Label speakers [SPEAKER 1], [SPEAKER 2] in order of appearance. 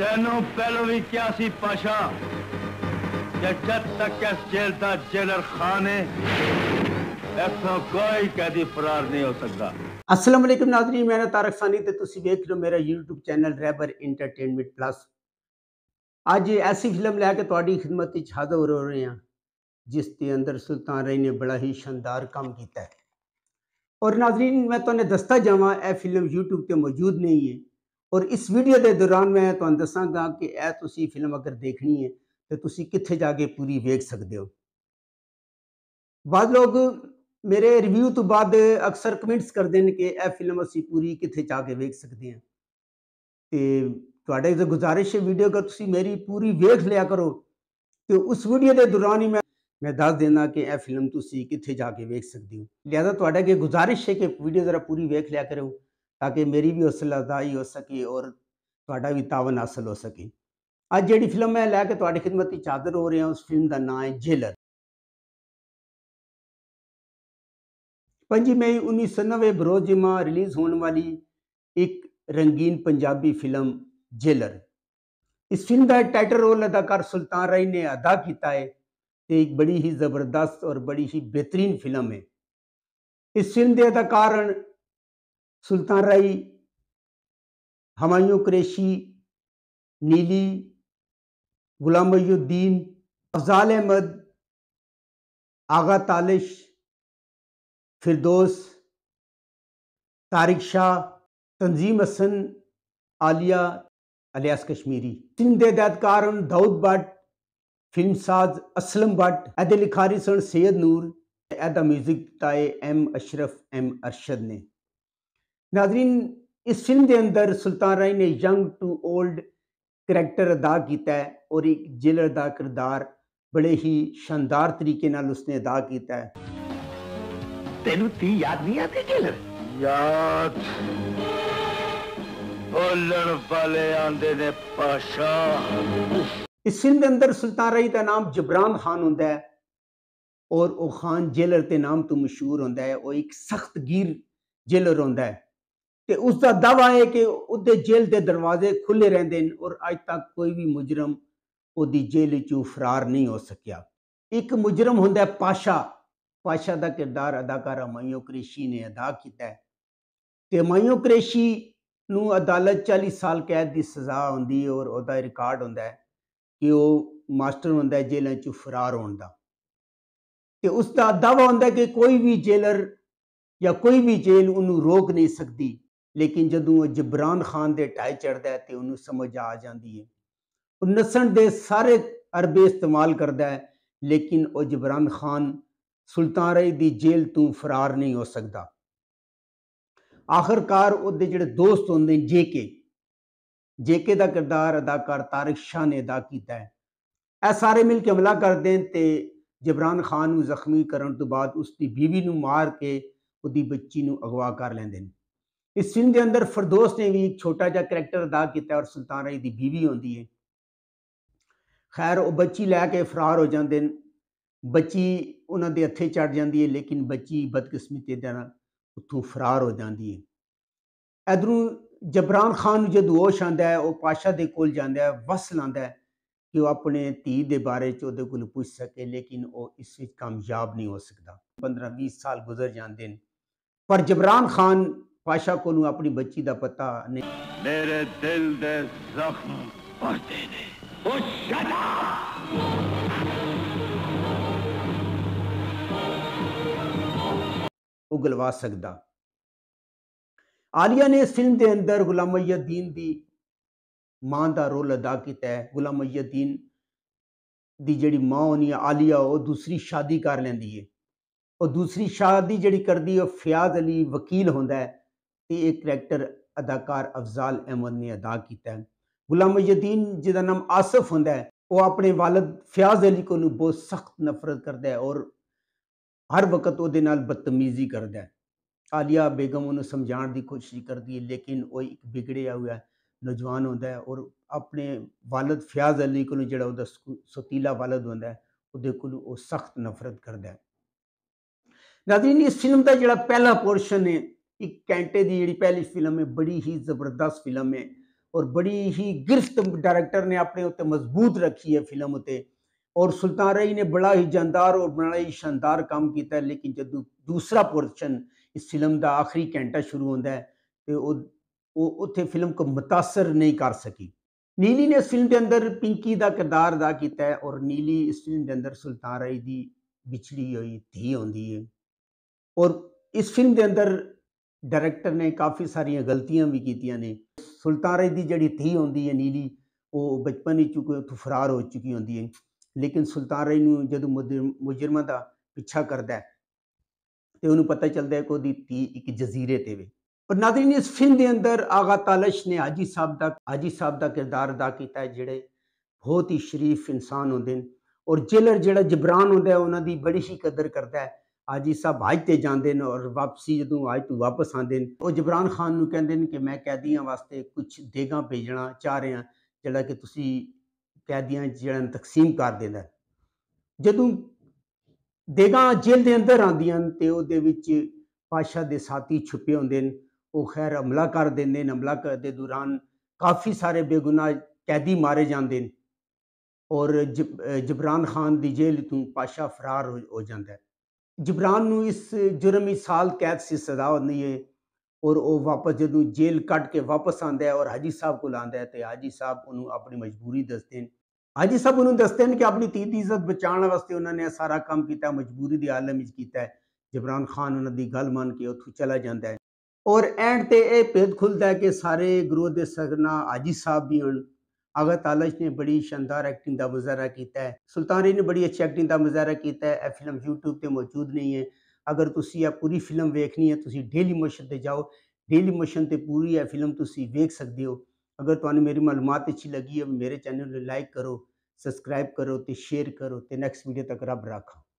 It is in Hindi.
[SPEAKER 1] ਤੈਨੂੰ ਪਹਿਲਾਂ भी क्या सी पाशा जब जब तक इस जेल का जेलर ਖਾਨ मैं तारक सानी तो वेख मेरा यूट्यूब चैनल रैबर इंटरटेनमेंट प्लस अज ऐसी फिल्म लैके थोड़ी खिदमत हाजिर हो रहे हैं जिसके अंदर सुल्तान रही ने बड़ा ही शानदार काम किया है और नाजरीन मैं तुम्हें तो दसता जावा यह फिल्म यूट्यूब पर मौजूद नहीं है और इस वीडियो के दौरान मैं तो दसागा कि यह तुम फिल्म अगर देखनी है तो तुम कि जाके पूरी वेख सकते हो बाद लोग मेरे रिव्यू तो बाद अक्सर कमेंट्स करते हैं कि यह फिल्म असी पूरी कितने जाके वेख सकते हैं तो गुजारिश है वीडियो अगर तुम मेरी पूरी वेख लिया करो तो उस वीडियो के दौरान ही मैं मैं दस देना कि यह फिल्म तुम कि जाके वेख सकते हो लिहाजा थोड़े गुजारिश है कि वीडियो जरा पूरी वेख लिया करो ताकि मेरी भी हौसल अफजाई हो सके और भी तावन हासिल हो सके अज जी फिल्म मैं लैके थोड़ी खिदमत चादर हो रहा उस फिल्म का ना है जेलर पी मई उन्नीस सौ नवे बरोज जिमा रिलीज़ होने वाली एक रंगीन पंजाबी फिल्म जेलर इस फिल्म का टाइटल रोल अदाकार सुल्तान राय ने अदा किया है तो एक बड़ी ही जबरदस्त और बड़ी ही बेहतरीन फिल्म है इस फिल्म के अदाकार सुल्तान राई हमायूं कुरेशी नीली गुलाम मयुद्दीन अफजाल अहमद आगा तालिश फिरदोस तारिक शाह तंजीम हसन आलिया अलियास कश्मीरी तीन देदादकार दाऊद भट्ट फिल्म साज असलम भट्ट अहद लिखारी सन सैयद नूर अहदा म्यूज़िक ताए एम अशरफ एम अरशद ने नाजरीन इस फिल्म के अंदर सुल्तान राय ने यंग टू ओल्ड करैक्टर अदा किया है और एक जेलर का किरदार बड़े ही शानदार तरीके उसने अदा किया है तेन ती याद नहीं आती जेलर याद बोलन वाले आंदे ने पाशा इस फिल्म के अंदर सुल्तान राय का नाम जबरान खान होंगे और वह खान जेलर के नाम तो मशहूर होंगे है एक सख्त गिर जेलर होंगे ਤੇ ਉਸ ਦਾ ਦਾਵਾ ਹੈ ਕਿ ਉਹਦੇ ਜੇਲ੍ਹ ਦੇ ਦਰਵਾਜ਼ੇ ਖੁੱਲੇ ਰਹਿੰਦੇ ਨੇ ਔਰ ਅਜ ਤੱਕ ਕੋਈ ਵੀ ਮੁਜਰਮ ਉਹਦੀ ਜੇਲ੍ਹ ਚੋਂ ਫਰਾਰ ਨਹੀਂ ਹੋ ਸਕਿਆ ਇੱਕ ਮੁਜਰਮ ਹੁੰਦਾ ਪਾਸ਼ਾ ਪਾਸ਼ਾ ਦਾ ਕਿਰਦਾਰ ਅਦਾਕਾਰਾ ਮਾਇਓ ਕ੍ਰੇਸ਼ੀ ਨੇ ਅਦਾ ਕੀਤਾ ਤੇ ਮਾਇਓ ਕ੍ਰੇਸ਼ੀ ਨੂੰ ਅਦਾਲਤ 40 ਸਾਲ ਕੈਦ ਦੀ ਸਜ਼ਾ ਹੁੰਦੀ ਔਰ ਉਹਦਾ ਰਿਕਾਰਡ ਹੁੰਦਾ ਹੈ ਕਿ ਉਹ ਮਾਸਟਰ ਹੁੰਦਾ ਹੈ ਜੇਲ੍ਹਾਂ ਚੋਂ ਫਰਾਰ ਹੋਣ ਦਾ ਤੇ ਉਸ ਦਾ ਦਾਵਾ ਹੁੰਦਾ ਕਿ ਕੋਈ ਵੀ ਜੇਲਰ ਜਾਂ ਕੋਈ ਵੀ ਜੇਲ ਉਹਨੂੰ ਰੋਕ ਨਹੀਂ ਸਕਦੀ ਲੇਕਿਨ ਜਦੋਂ ਉਹ ਜਬਰਾਨ ਖਾਨ ਦੇ ਟਾਈ ਚੜਦਾ ਤੇ ਉਹਨੂੰ ਸਮਝ ਆ ਜਾਂਦੀ ਹੈ ਉਹ ਨਸਣ ਦੇ ਸਾਰੇ ਅਰਬੇ ਇਸਤੇਮਾਲ ਕਰਦਾ ਹੈ ਲੇਕਿਨ ਉਹ ਜਬਰਾਨ ਖਾਨ ਸੁਲਤਾਨ ਰਾਏ ਦੀ ਜੇਲ੍ਹ ਤੋਂ ਫਰਾਰ ਨਹੀਂ ਹੋ ਸਕਦਾ ਆਖਰਕਾਰ ਉਹਦੇ ਜਿਹੜੇ ਦੋਸਤ ਹੁੰਦੇ ਜੇਕੇ ਜੇਕੇ ਦਾ ਕਿਰਦਾਰ ਅਦਾਕਾਰ ਤਾਰਿਕ ਸ਼ਾਹ ਨੇ ਅਦਾ ਕੀਤਾ ਹੈ ਇਹ ਸਾਰੇ ਮਿਲ ਕੇ ਹਮਲਾ ਕਰਦੇ ਤੇ ਜਬਰਾਨ ਖਾਨ ਨੂੰ ਜ਼ਖਮੀ ਕਰਨ ਤੋਂ ਬਾਅਦ ਉਸ ਦੀ بیوی ਨੂੰ ਮਾਰ ਕੇ ਉਹਦੀ ਬੱਚੀ ਨੂੰ ਅਗਵਾ ਕਰ ਲੈਂਦੇ ਨੇ इस सीन के अंदर फरदोस ने भी एक छोटा जा करैक्टर अदा किया और सुल्तान राय की बीवी आँदी है खैर वह बच्ची लैके फरार हो जाते हैं बच्ची उन्होंने हथे चढ़ जाती है लेकिन बच्ची बदकिस्मती उतों फरार हो जाती है इधरों जबरान खान जो होश आंद है वह पाशाह के कोल जाता है वस लाँदा है कि वह अपने धी के बारे चे को पूछ सके लेकिन वह इस कामयाब नहीं हो सकता पंद्रह बीस साल गुजर जाते हैं पर जबरान खान पाशा को अपनी बच्ची का पता नहीं गलवा सकता आलिया ने सिंध के अंदर गुलाम अयुद्दीन की मां का रोल अदा किया गुलाम अयुद्दीन की जी माँ होनी आलिया वो दूसरी शादी कर लेंदी है और दूसरी शादी जी करती फियाज अली वकील होंगे एक करैक्टर अदाकार अफजाल अहमद ने अदा किया गुलाम यदीन जिदा नाम आसफ हों वह अपने वालद फयाज अली को बहुत सख्त नफरत करता है और हर वक्त वो बदतमीजी करता है आलिया बेगम उन्हें समझाने की कोशिश करती है लेकिन वह एक बिगड़िया हुआ नौजवान होता है और अपने वालद फयाज अली को जो सतीला वालद होंद को सख्त नफरत करता है नादरी इस फिल्म का जो पहला पोर्शन है कि कैंटे की जी पहली फिल्म है बड़ी ही जबरदस्त फिल्म है और बड़ी ही गिरफ्त डायरेक्टर ने अपने उत्ते मजबूत रखी है फिल्म उत्ते और सुल्तान रही ने बड़ा ही जानदार और बड़ा ही शानदार काम किया है लेकिन जो दूसरा पोर्शन इस फिल्म का आखिरी घंटा शुरू होता है तो उ फिल्म को मुतासर नहीं कर सकी नीली ने इस फिल्म के अंदर पिंकी का किरदार अदा किया है और नीली इस फिल्म के अंदर सुल्तान रही की बिछड़ी हुई धी आ और इस फिल्म के अंदर ਡਾਇਰੈਕਟਰ ਨੇ ਕਾਫੀ ਸਾਰੀਆਂ ਗਲਤੀਆਂ ਵੀ ਕੀਤੀਆਂ ਨੇ ਸੁਲਤਾਨ ਦੀ ਜਿਹੜੀ ਧੀ ਹੁੰਦੀ ਹੈ ਨੀਲੀ ਉਹ ਬਚਪਨ ਵਿੱਚ ਕੋਈ ਉੱਥੋਂ ਫਰਾਰ ਹੋ ਚੁੱਕੀ ਹੁੰਦੀ ਹੈ ਲੇਕਿਨ ਸੁਲਤਾਨ ਰਾਏ ਨੂੰ ਜਦੋਂ ਮੁਜਰਮਾਂ ਦਾ ਪਿੱਛਾ ਕਰਦਾ ਹੈ ਤੇ ਉਹਨੂੰ ਪਤਾ ਚੱਲਦਾ ਹੈ ਕਿ ਉਹਦੀ ਧੀ ਇੱਕ ਜਜ਼ੀਰੇ ਤੇ ਵੇ ਪਰ ਨਾਜ਼ਰੀਨ ਇਸ ਫਿਲਮ ਦੇ ਅੰਦਰ ਆਗਾ ਤਾਲਸ਼ ਨੇ ਹਾਜੀ ਸਾਹਿਬ ਦਾ ਹਾਜੀ ਸਾਹਿਬ ਦਾ ਕਿਰਦਾਰ ਅਦਾ ਕੀਤਾ ਹੈ ਜਿਹੜੇ ਬਹੁਤ ਹੀ ਸ਼ਰੀਫ ਇਨਸਾਨ ਹੁੰਦੇ ਨੇ ਔਰ ਜੇਲਰ ਜਿਹੜਾ ਜਬਰਾਨ ਹੁੰਦਾ ਹੈ ਉਹਨਾਂ ਦੀ ਬੜੀ ਹੀ ਕਦਰ ਕਰਦਾ ਹੈ ਹਾਜੀ ਸਾਹਿਬ ਹਜ ਤੇ ਜਾਂਦੇ ਨੇ ਔਰ ਵਾਪਸੀ ਜਦੋਂ ਹਜ ਤੋਂ ਵਾਪਸ ਆਉਂਦੇ ਨੇ ਉਹ ਜਬਰਾਨ ਖਾਨ ਨੂੰ ਕਹਿੰਦੇ ਨੇ ਕਿ ਮੈਂ ਕੈਦੀਆਂ ਵਾਸਤੇ ਕੁਝ ਦੇਗਾ ਭੇਜਣਾ ਚਾਹ ਰਿਹਾ ਜਿਹੜਾ ਕਿ ਤੁਸੀਂ ਕੈਦੀਆਂ ਜਿਹੜਾ ਤਕਸੀਮ ਕਰ ਦੇਣਾ ਜਦੋਂ ਦੇਗਾ ਜੇਲ੍ਹ ਦੇ ਅੰਦਰ ਆਉਂਦੀਆਂ ਤੇ ਉਹਦੇ ਵਿੱਚ ਪਾਸ਼ਾ ਦੇ ਸਾਥੀ ਛੁਪੇ ਹੁੰਦੇ ਨੇ ਉਹ ਖੈਰ ਹਮਲਾ ਕਰ ਦਿੰਦੇ ਨੇ ਹਮਲਾ ਕਰਦੇ ਦੌਰਾਨ ਕਾਫੀ ਸਾਰੇ ਬੇਗੁਨਾਹ ਕੈਦੀ ਮਾਰੇ ਜਾਂਦੇ ਨੇ ਔਰ ਜਬਰਾਨ ਖਾਨ ਦੀ ਜੇਲ੍ਹ ਤੋਂ ਪਾਸ਼ਾ ਫਰਾਰ ਹੋ ਜਾਂਦਾ ਹੈ जबरान इस जुर्मी साल कैद से सजा होनी है और वह वापस जो जेल कट के वापस आंद और हाजी साहब को आंद है तो हाजी साहब उन्होंने अपनी मजबूरी दसते हैं हाजी साहब उन्होंने दसते हैं कि अपनी तीत इज्जत बचाने वास्ते उन्होंने सारा काम किया मजबूरी के आलम किया जबरान खान उन्होंने गल मान के उतु चला जाता है और एंड तो यह भेद खुलता है कि सारे गुरु के सरना हाजी साहब भी हैं आगा तालाज ने बड़ी शानदार एक्टिंग का मुजहरा किया है सुल्तानी ने बड़ी अच्छी एक्टिंग का मुजहरा किया है यह फिल्म यूट्यूब पर मौजूद नहीं है अगर तुम यह पूरी फिल्म वेखनी है तो डेली मोशन पर जाओ डेली मोशन से पूरी यह फिल्म तुम वेख सकते हो अगर तुम मेरी मालूम अच्छी लगी है मेरे चैनल लाइक करो सबसक्राइब करो तो शेयर करो तो नैक्सट वीडियो तक रब रखा